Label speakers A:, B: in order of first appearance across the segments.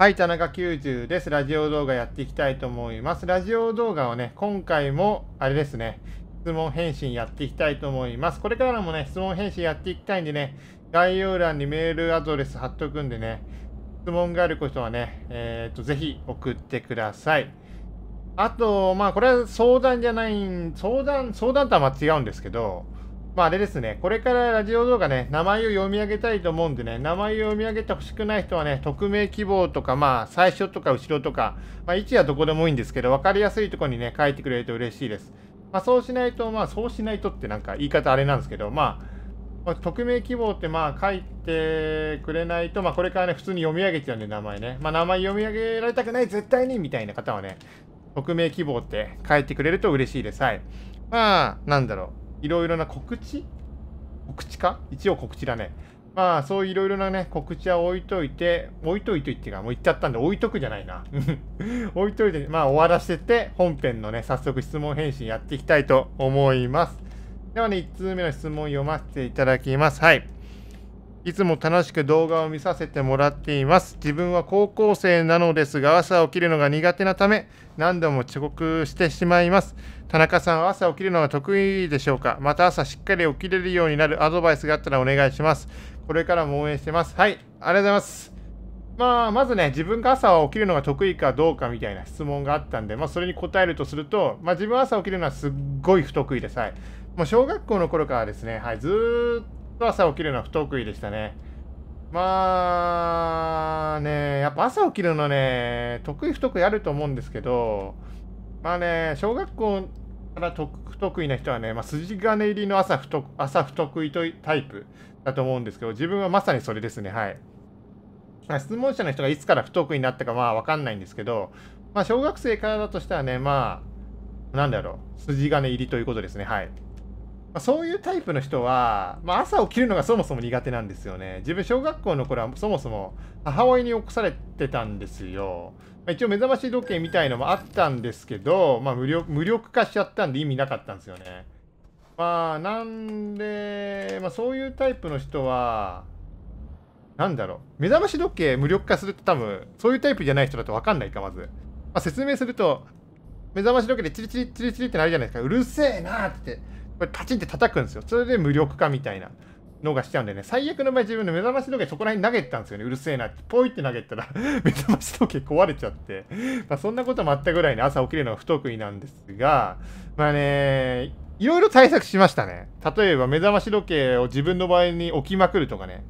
A: はい、田中90です。ラジオ動画やっていきたいと思います。ラジオ動画をね、今回も、あれですね、質問返信やっていきたいと思います。これからもね、質問返信やっていきたいんでね、概要欄にメールアドレス貼っとくんでね、質問があることはね、えっ、と、ぜひ送ってください。あと、まあ、これは相談じゃないん、相談、相談とはま違うんですけど、まああれですね、これからラジオ動画ね、名前を読み上げたいと思うんでね、名前を読み上げてほしくない人はね、匿名希望とか、まあ最初とか後ろとか、まあ位置はどこでもいいんですけど、分かりやすいところにね、書いてくれると嬉しいです。まあそうしないと、まあそうしないとってなんか言い方あれなんですけど、まあ、匿名希望ってまあ書いてくれないと、まあこれからね、普通に読み上げちゃうんで、名前ね。まあ名前読み上げられたくない、絶対にみたいな方はね、匿名希望って書いてくれると嬉しいです。はい。まあ、なんだろう。いろいろな告知告知か一応告知だね。まあ、そういろいろなね、告知は置いといて、置いといてっていうか、もう言っちゃったんで置いとくじゃないな。置いといて、まあ終わらせて、本編のね、早速質問返信やっていきたいと思います。ではね、1通目の質問読ませていただきます。はい。いつも楽しく動画を見させてもらっています。自分は高校生なのですが、朝起きるのが苦手なため、何度も遅刻してしまいます。田中さんは朝起きるのが得意でしょうかまた朝しっかり起きれるようになるアドバイスがあったらお願いします。これからも応援してます。はい、ありがとうございます。まあ、まずね、自分が朝起きるのが得意かどうかみたいな質問があったんで、まあ、それに答えるとすると、まあ、自分は朝起きるのはすっごい不得意です。はい、もう小学校の頃からですね、はい、ずっと朝起きるのは不得意でしたね。まあね、やっぱ朝起きるのね、得意不得意あると思うんですけど、まあね、小学校から不得意な人はね、まあ、筋金入りの朝不得朝不得意とタイプだと思うんですけど、自分はまさにそれですね、はい。質問者の人がいつから不得意になったかまあわかんないんですけど、まあ小学生からだとしたらね、まあ、なんだろう、筋金入りということですね、はい。まあ、そういうタイプの人は、まあ、朝起きるのがそもそも苦手なんですよね。自分、小学校の頃はそもそも母親に起こされてたんですよ。まあ、一応、目覚まし時計みたいのもあったんですけど、まあ無力、無力化しちゃったんで意味なかったんですよね。まあ、なんで、まあ、そういうタイプの人は、なんだろう。目覚まし時計無力化すると多分、そういうタイプじゃない人だと分かんないか、まず。まあ、説明すると、目覚まし時計でチリチリチリチリってなるじゃないですか。うるせえなって。これカチンって叩くんですよ。それで無力化みたいなのがしちゃうんでね、最悪の場合自分の目覚まし時計そこら辺投げてたんですよね。うるせえなって、ポイって投げたら 目覚まし時計壊れちゃってまあそんなこともあったぐらいね、朝起きるのが不得意なんですが、まあね、いろいろ対策しましたね。例えば目覚まし時計を自分の場合に置きまくるとかね、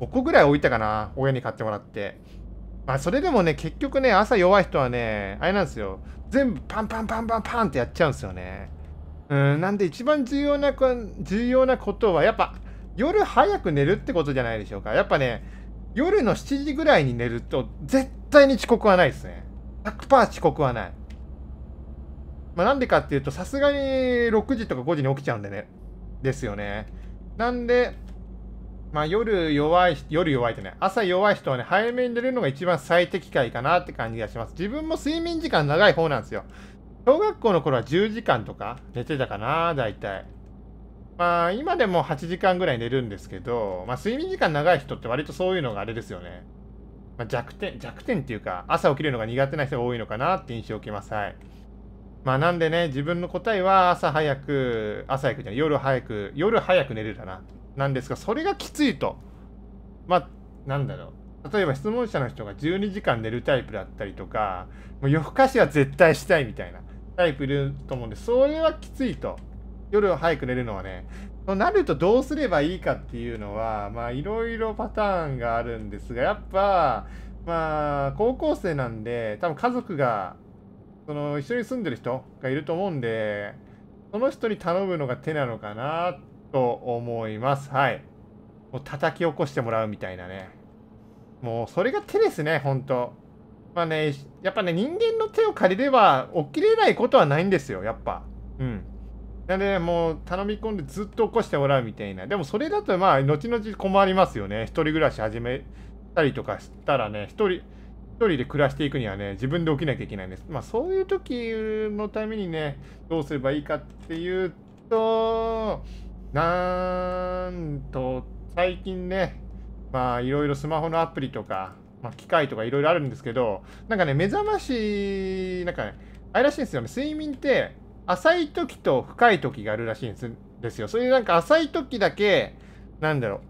A: 5個ぐらい置いたかな、親に買ってもらって。まあそれでもね、結局ね、朝弱い人はね、あれなんですよ。全部パンパンパンパンパンってやっちゃうんですよね。うんなんで一番重要な重要なことはやっぱ夜早く寝るってことじゃないでしょうかやっぱね夜の7時ぐらいに寝ると絶対に遅刻はないですね100%遅刻はないまあ、なんでかっていうと、さすがに6時とか5時に起きちゃうんでね。ですよね。なんで、まあ、夜弱い、夜弱いとね、朝弱い人はね、早めに寝るのが一番最適解かなって感じがします。自分も睡眠時間長い方なんですよ。小学校の頃は10時間とか寝てたかな、大体。まあ、今でも8時間ぐらい寝るんですけど、まあ、睡眠時間長い人って割とそういうのがあれですよね。まあ、弱点、弱点っていうか、朝起きるのが苦手な人が多いのかなって印象を受けます。はい。まあ、なんでね、自分の答えは朝早く、朝早くじゃない、夜早く、夜早く寝るだな。なんですが、それがきついと。まあ、なんだろう。例えば質問者の人が12時間寝るタイプだったりとか、もう夜更かしは絶対したいみたいな。タイプいると思うんで、それはきついと。夜早く寝るのはね。となるとどうすればいいかっていうのは、まあいろいろパターンがあるんですが、やっぱ、まあ高校生なんで、多分家族が、その一緒に住んでる人がいると思うんで、その人に頼むのが手なのかなと思います。はい。もう叩き起こしてもらうみたいなね。もうそれが手ですね、ほんと。まあね、やっぱね、人間の手を借りれば起きれないことはないんですよ、やっぱ。うん。なので、もう頼み込んでずっと起こしてもらうみたいな。でもそれだと、まあ、後々困りますよね。一人暮らし始めたりとかしたらね、一人、一人で暮らしていくにはね、自分で起きなきゃいけないんです。まあ、そういう時のためにね、どうすればいいかっていうと、なんと、最近ね、まあ、いろいろスマホのアプリとか、まあ、機械とかいろいろあるんですけど、なんかね、目覚まし、なんかね、あれらしいんですよね。睡眠って、浅い時と深い時があるらしいんですよ。それでなんか浅い時だけ、なんだろう。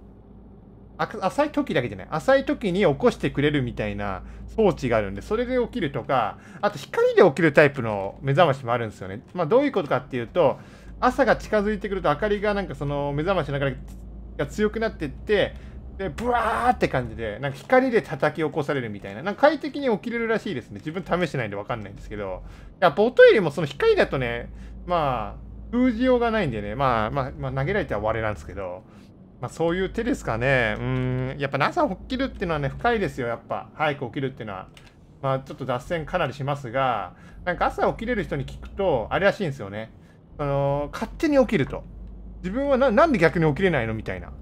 A: 浅い時だけじゃない。浅い時に起こしてくれるみたいな装置があるんで、それで起きるとか、あと光で起きるタイプの目覚ましもあるんですよね。まあどういうことかっていうと、朝が近づいてくると明かりがなんかその目覚ましの明かが強くなってって、で、ブワーって感じで、なんか光で叩き起こされるみたいな、なんか快適に起きれるらしいですね。自分試してないんでわかんないんですけど、やっぱ音よりもその光だとね、まあ、封じようがないんでね、まあ、まあ、まあ、投げられては我なんですけど、まあ、そういう手ですかね。うん、やっぱ朝起きるっていうのはね、深いですよ、やっぱ。早く起きるっていうのは。まあ、ちょっと脱線かなりしますが、なんか朝起きれる人に聞くと、あれらしいんですよね。あのー、勝手に起きると。自分はなんで逆に起きれないのみたいな。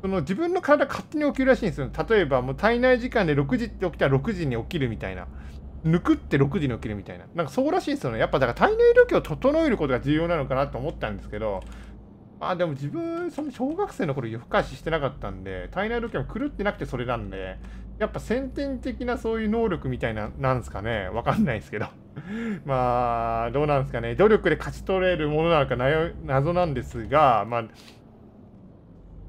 A: その自分の体勝手に起きるらしいんですよ。例えば、もう体内時間で6時って起きたら6時に起きるみたいな。抜くって6時に起きるみたいな。なんかそうらしいんですよね。やっぱだから体内時計を整えることが重要なのかなと思ったんですけど、まあでも自分、その小学生の頃夜更かししてなかったんで、体内時計も狂ってなくてそれなんで、やっぱ先天的なそういう能力みたいな、なんですかね。わかんないですけど。まあ、どうなんですかね。努力で勝ち取れるものなのか謎なんですが、まあ、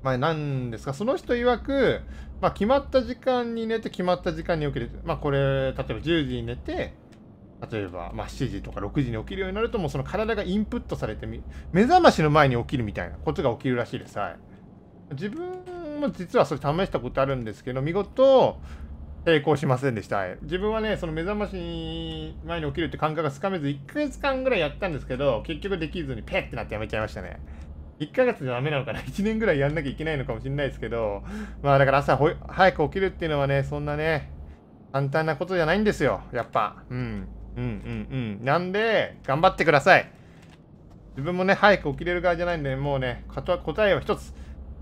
A: まあ、なんですか、その人曰く、まあ、決まった時間に寝て、決まった時間に起きる。まあ、これ、例えば10時に寝て、例えば、まあ、7時とか6時に起きるようになると、もうその体がインプットされて目覚ましの前に起きるみたいなことが起きるらしいです。はい。自分も実はそれ試したことあるんですけど、見事、成功しませんでした。自分はね、その目覚まし前に起きるって感覚がつかめず、1ヶ月間ぐらいやったんですけど、結局できずにペッてなってやめちゃいましたね。1ヶ月じゃダメなのかな ?1 年ぐらいやんなきゃいけないのかもしれないですけど、まあだから朝早く起きるっていうのはね、そんなね、簡単なことじゃないんですよ、やっぱ。うん。うんうんうん。なんで、頑張ってください。自分もね、早く起きれる側じゃないんで、もうね、答えは一つ。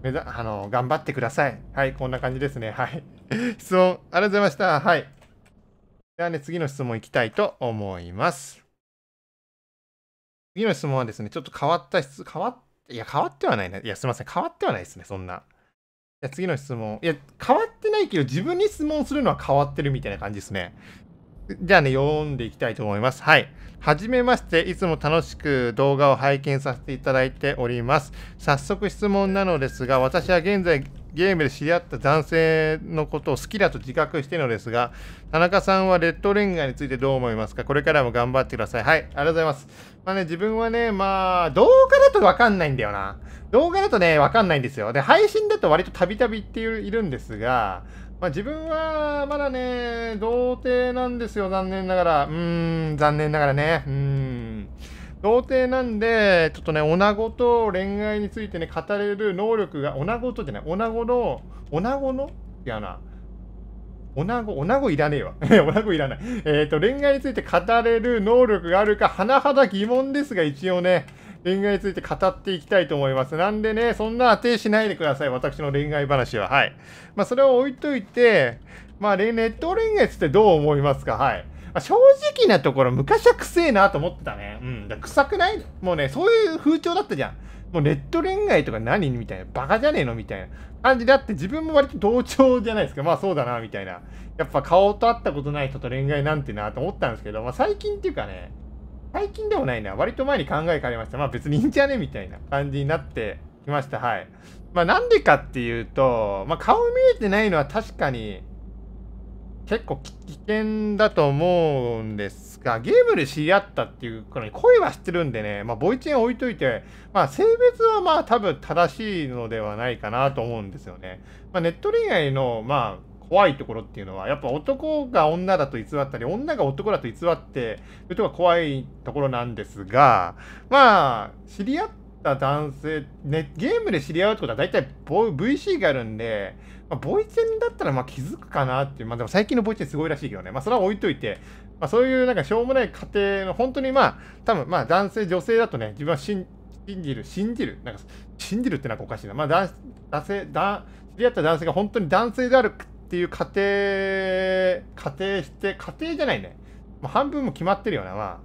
A: 目ざあの頑張ってください。はい、こんな感じですね。はい。質問、ありがとうございました。はい。ではね、次の質問いきたいと思います。次の質問はですね、ちょっと変わった質、変わっいや、変わってはないね。いや、すみません。変わってはないですね、そんな。いや、次の質問。いや、変わってないけど、自分に質問するのは変わってるみたいな感じですね。じゃあね、読んでいきたいと思います。はい。はじめまして、いつも楽しく動画を拝見させていただいております。早速質問なのですが、私は現在、ゲームで知り合った男性のことを好きだと自覚してるのですが、田中さんはレッドレンガについてどう思いますかこれからも頑張ってください。はい、ありがとうございます。まあね、自分はね、まあ、動画だとわかんないんだよな。動画だとね、わかんないんですよ。で、配信だと割とたびたびっているんですが、まあ、自分はまだね、童貞なんですよ、残念ながら。うーん、残念ながらね。うーん。童貞なんで、ちょっとね、女子と恋愛についてね、語れる能力が、女子とじゃない、女子の、女子のいやな、女子、女子いらねえわ。女 子いらない。えっ、ー、と、恋愛について語れる能力があるか、甚だ疑問ですが、一応ね、恋愛について語っていきたいと思います。なんでね、そんな当てしないでください。私の恋愛話は。はい。まあ、それを置いといて、まあ、ネット恋愛ってどう思いますかはい。あ、正直なところ、昔はくせえなと思ってたね。うん。だ臭くないもうね、そういう風潮だったじゃん。もうネット恋愛とか何みたいな、バカじゃねえのみたいな感じであって、自分も割と同調じゃないですか。まあそうだな、みたいな。やっぱ顔と会ったことない人と恋愛なんてなと思ったんですけど、まあ最近っていうかね、最近でもないな。割と前に考え変えました。まあ別にいいんじゃねみたいな感じになってきました。はい。まあなんでかっていうと、まあ顔見えてないのは確かに、結構危険だと思うんですが、ゲームで知り合ったっていうこに声はしてるんでね、まあ、ボイチン置いといて、まあ、性別はまあ多分正しいのではないかなと思うんですよね。まあ、ネット恋愛の、まあ、怖いところっていうのは、やっぱ男が女だと偽ったり、女が男だと偽ってるとが怖いところなんですが、まあ、知り合った男性、ね、ゲームで知り合うってことは大体 VC があるんで、まあ、ボイチェンだったらまあ気づくかなっていう、まあでも最近のボイチェンすごいらしいけどね、まあそれは置いといて、まあそういうなんかしょうもない家庭の、本当にまあ、多分まあ男性、女性だとね、自分は信じる、信じる、なんか信じるってなんかおかしいな、まあ男性、だ知り合った男性が本当に男性であるっていう家庭、家庭して、家庭じゃないね、まあ、半分も決まってるよな、まあ、ま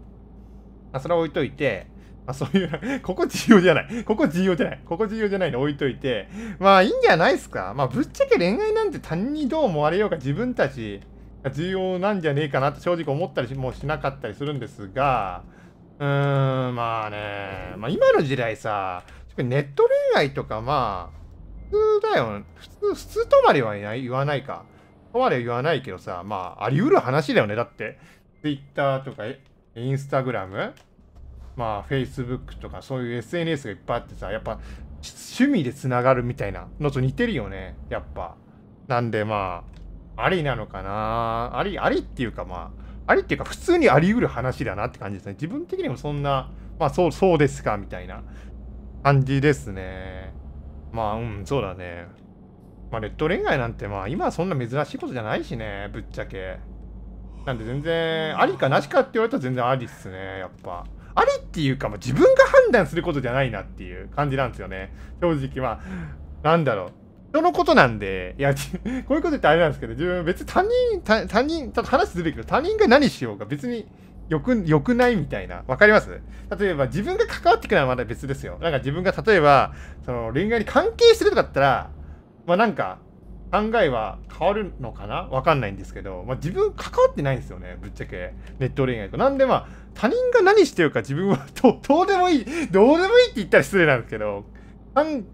A: あ、それは置いといて、あ、そういう、ここ重要じゃない。ここ重要じゃない。ここ重要じゃないの置いといて。まあいいんじゃないですか。まあぶっちゃけ恋愛なんて他人にどう思われようか自分たちが重要なんじゃねえかなと正直思ったりもしなかったりするんですが、うーん、まあね、まあ今の時代さ、ネット恋愛とかまあ、普通だよ。普通、普通とまでは言わないか。とまでは言わないけどさ、まああり得る話だよね。だって、Twitter とか、インスタグラムまあ Facebook とかそういう SNS がいっぱいあってさ、やっぱ趣味でつながるみたいなのと似てるよね、やっぱ。なんでまあ、ありなのかなあり、ありっていうかまあ、ありっていうか普通にあり得る話だなって感じですね。自分的にもそんな、まあそうそうですかみたいな感じですね。まあうん、そうだね。まあネット恋愛なんてまあ今はそんな珍しいことじゃないしね、ぶっちゃけ。なんで全然、ありかなしかって言われたら全然ありっすね、やっぱ。ありっていうか、自分が判断することじゃないなっていう感じなんですよね。正直、まあ、なんだろう。人のことなんで、いや、こういうことってあれなんですけど、自分別に他人、他他人、ちょっと話ずるいけど、他人が何しようが別によく、よくないみたいな。わかります例えば自分が関わってくるのはまだ別ですよ。なんか自分が例えば、その恋愛に関係してるとかだったら、まあなんか、考えは変わるのかなわかんないんですけど、まあ、自分関わってないんですよね、ぶっちゃけ。ネット恋愛と。なんでまあ、他人が何してるか自分は どどうでもいい、どうでもいいって言ったら失礼なんですけど、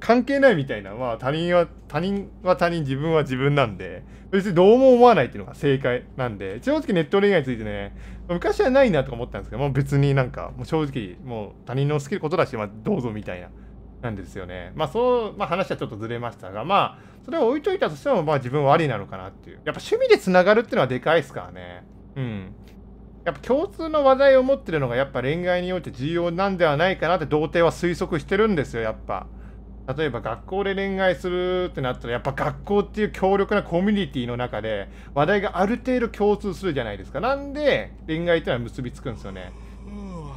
A: 関係ないみたいな、まあ他人は、他人は他人、自分は自分なんで、別にどうも思わないっていうのが正解なんで、正直ネット恋愛についてね、昔はないなとか思ったんですけど、もう別になんか、もう正直、もう他人の好きなことだし、まあどうぞみたいななんですよね。まあそう、まあ、話はちょっとずれましたが、まあそれを置いといたとしても、まあ自分はありなのかなっていう。やっぱ趣味でつながるっていうのはでかいですからね。うん。やっぱ共通の話題を持ってるのがやっぱ恋愛において重要なんではないかなって童貞は推測してるんですよ、やっぱ。例えば学校で恋愛するってなったらやっぱ学校っていう強力なコミュニティの中で話題がある程度共通するじゃないですか。なんで恋愛っていうのは結びつくんですよね。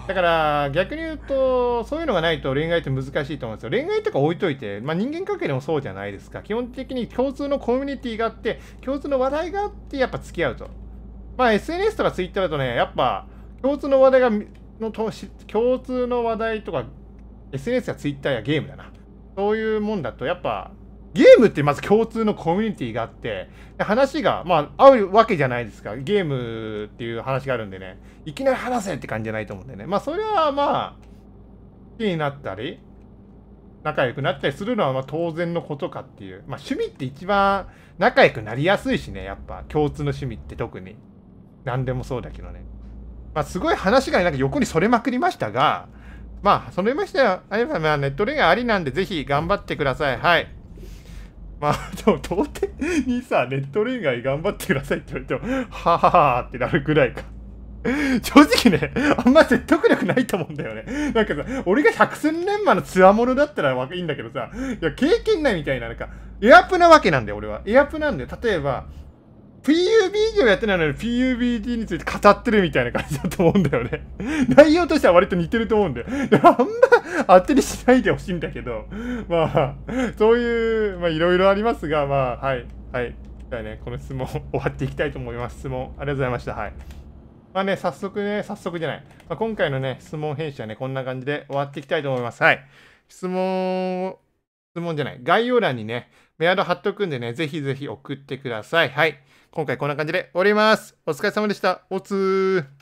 A: だから逆に言うとそういうのがないと恋愛って難しいと思うんですよ恋愛とか置いといて、まあ、人間関係でもそうじゃないですか基本的に共通のコミュニティがあって共通の話題があってやっぱ付き合うとまあ SNS とか Twitter だとねやっぱ共通の話題がのと共通の話題とか SNS や Twitter やゲームだなそういうもんだとやっぱゲームってまず共通のコミュニティがあって、話が、まあ、合うわけじゃないですか。ゲームっていう話があるんでね、いきなり話せって感じじゃないと思うんでね。まあ、それはまあ、好きになったり、仲良くなったりするのはま当然のことかっていう。まあ、趣味って一番仲良くなりやすいしね、やっぱ。共通の趣味って特に。何でもそうだけどね。まあ、すごい話がなんか横にそれまくりましたが、まあ、それましては、あれはネットレがありなんで、ぜひ頑張ってください。はい。まあ、でも、到底にさ、ネット恋愛頑張ってくださいって言われても、はははってなるぐらいか。正直ね、あんま説得力ないと思うんだよね。なんかさ、俺が百戦錬磨の強者だったらいいんだけどさ、いや、経験ないみたいな、なんか、エアプなわけなんだよ、俺は。エアプなんだよ。例えば、PUBG をやってないのに PUBG について語ってるみたいな感じだと思うんだよね 内容としては割と似てると思うんだよあんま当 てにしないでほしいんだけど、まあ、そういう、まあいろいろありますが、まあ、はい、はい。じゃあね、この質問終わっていきたいと思います。質問ありがとうございました。はい。まあね、早速ね、早速じゃない。まあ、今回のね、質問編集はね、こんな感じで終わっていきたいと思います。はい。質問、質問じゃない。概要欄にね、メアド貼っとくんでね、ぜひぜひ送ってください。はい。今回こんな感じで終わります。お疲れ様でした。おつー。